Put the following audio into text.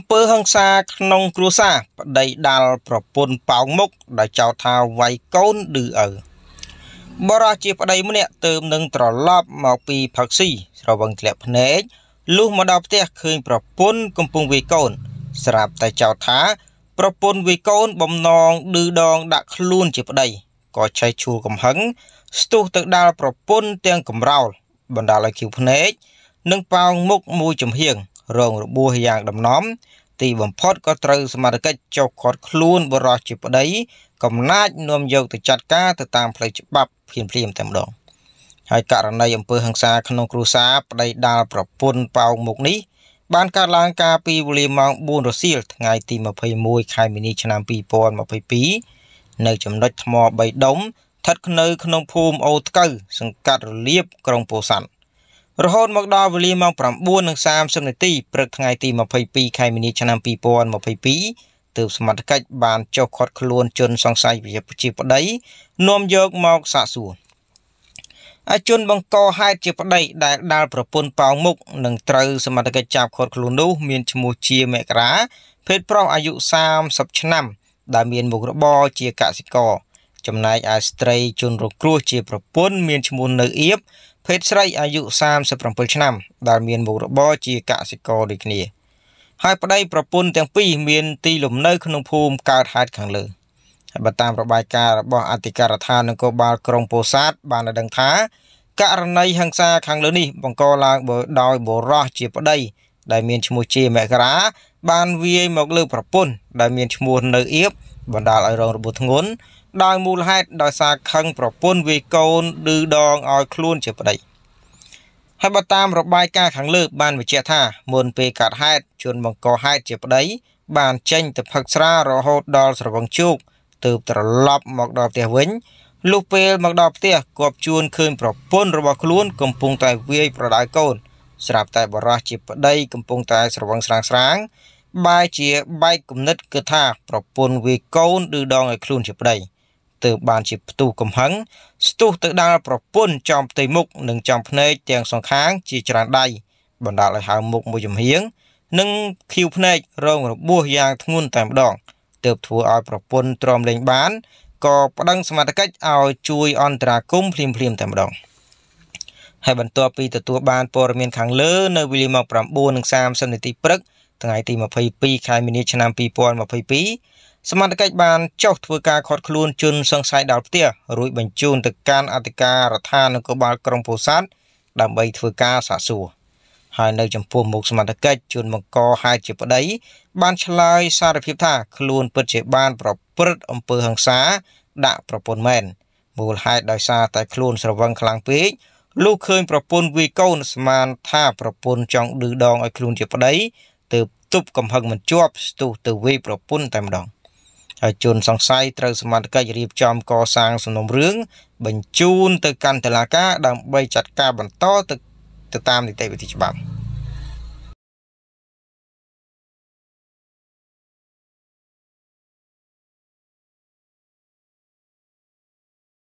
អំពើហឹង្សាក្នុង គ្រួសារប្តីដាល់ប្រពន្ធប៉ោងមុខដោយចោទថាវាយកូនឌឺឪបរោះជាប្តីម្នាក់ទើបនឹងត្រឡប់មកពីផឹកស៊ីស្រវឹងធ្លាក់ភ្នែកលុះមកដល់ផ្ទះឃើញប្រពន្ធកំពុងវាយកូន ស្រាប់តែចោទថា ប្រពន្ធវាយកូនបំណងឌឺដងដាក់ខ្លួន ជាប្តីក៏ឆេះឈួលកំហឹងស្ទុះទៅដាល់ប្រពន្ធទាំងកំរោលបណ្ដាលឲ្យឃ្យូភ្នែកនិងប៉ោងមុខមួយចំហៀងរងរបួសយ៉ាងដំណំ ទីបំផុតក៏ត្រូវសមត្ថកិច្ចចុះឃាត់ខ្លួនបរោះជាប្តីកំណាចនាំយកទៅចាត់ការទៅតាមផ្លូវច្បាប់ភ្លាមភ្លាមតែម្ដង ហើយករណីអំពើហិង្សាក្នុងគ្រួសារប្តីដាល់ប្រពន្ធប៉ោងមុខនេះបានកើតឡើង កាលពីវេលាម៉ោង4រសៀលថ្ងៃទី21ខែមីនាឆ្នាំ2022នៅចំណុចថ្ម3ដុំស្ថិតនៅ ក្នុងភូមិអូតកៅសង្កាត់រលៀបក្រុងពោធិ៍សាត់រហូតមកដល់វេលាម៉ោង9:30នាទីព្រឹកថ្ងៃទី22ខែមីនាឆ្នាំ2022ទើបសមត្ថកិច្ចបានចុះឃាត់ខ្លួនជនសង្ស័យជាប្តីនាំយកមកសាកសួរអជនបង្កហេតុជាប្តីដែលដាល់ប្រពន្ធប៉ោងមុខនឹងត្រូវសមត្ថកិច្ចចាប់ឃាត់ខ្លួននោះមានឈ្មោះជាមករាភេទប្រុសអាយុ30ឆ្នាំដែលមានមុខរបរជាកសិករចំណែកឯស្ត្រីជនរងគ្រោះជាប្រពន្ធមានឈ្មោះនៅអៀបភេទស្រីអាយុ37ឆ្នាំដែលមានមុខរបរជាកសិករដូចគ្នាហើយប្តី ប្រពន្ធទាំងពីរមានទីលំនៅក្នុងភូមិកើតហេតុខាងលើហើយបើតាមរបាយការណ៍របស់អធិការដ្ឋាននគរបាលក្រុងពោធិ៍សាត់បានដឹងថាករណីហិង្សាខាងលើនេះបង្កឡើងដោយបុរសជាប្តីដែលមានឈ្មោះជាមករាបានវាយមកលើប្រពន្ធដែលមានឈ្មោះនៅអៀបបណ្ដាលឲ្យរងរបួសធ្ងន់ដោយមូលហេតុដោយសារខឹងប្រពន្ធវាយកូនឬដងឲ្យខ្លួនជាប្តីហើយបើតាមរបាយការណ៍ខាងលើបានបញ្ជាក់ថាមុនពេលកើតហេតុជនបង្កហេតុជាប្តី បានចេញទៅផឹកស្រារហូតដល់ស្រវឹងជោគទើបត្រឡប់មកដល់ផ្ទះវិញលុះពេលមកដល់ផ្ទះគាត់ជួនឃើញប្រពន្ធរបស់ខ្លួនកំពុងតែវាយប្រដៅកូន ស្រាប់តែបរោះជាប្តីកំពុងតែស្រវឹងស្រាងស្រាង បែជាបែកគំនិតគឺថា ប្រពន្ធវាយកូនឬដងឲ្យខ្លួនជាប្តីទើបបានជាផ្ទុះកំហឹងស្ទុះទៅដល់ប្រពន្ធចំផ្ទៃមុខនិងចំភ្នែកទាំងសងខាងជាច្រើនដៃបណ្ដាលឲ្យហើមមុខមួយចំហៀងនិងខៀវភ្នែករងរបួសយ៉ាងធ្ងន់តែម្ដងទើបធ្វើឲ្យប្រពន្ធទ្រាំលែងបានក៏ប្តឹងសមត្ថកិច្ចឲ្យជួយអន្តរាគមន៍ភ្លាមៗតែម្ដងហើយបន្ទាប់ពីទទួលបានព័ត៌មានខាងលើនៅវេលាម៉ោង9:30នាទីព្រឹក ថ្ងៃទី22ខែមីនាឆ្នាំ2022សមត្ថកិច្ចបានចុះធ្វើការឃាត់ខ្លួនជនសង្ស័យដល់ផ្ទះរួចបញ្ជូនទៅកាន់អធិការដ្ឋាននគរបាលក្រុងពោធិ៍សាត់ដើម្បីធ្វើការសាកសួរហើយនៅចំពោះមុខសមត្ថកិច្ចជនបង្កហើយជាប្តីបានឆ្លើយសារភាពថាខ្លួនពិតជាបានប្រព្រឹត្តអំពើហិង្សាដាក់ប្រពន្ធមែនមូលហេតុដោយសារតែខ្លួនស្រវឹងខ្លាំងពេកលុះឃើញប្រពន្ធវាយកូនស្មានថាប្រពន្ធចង់ឌឺដងឲ្យខ្លួនជាប្តីទើបទប់កំហឹងមិនជាប់ស្ទុះទៅវាយប្រពន្ធតែម្ដង។ជនសង្ស័យត្រូវសមត្ថកិច្ចរៀបចំកសាងសំណុំរឿងបញ្ជូនទៅកាន់តុលាការដើម្បីចាត់ការបន្តទៅតាមនីតិវិធីច្បាប់។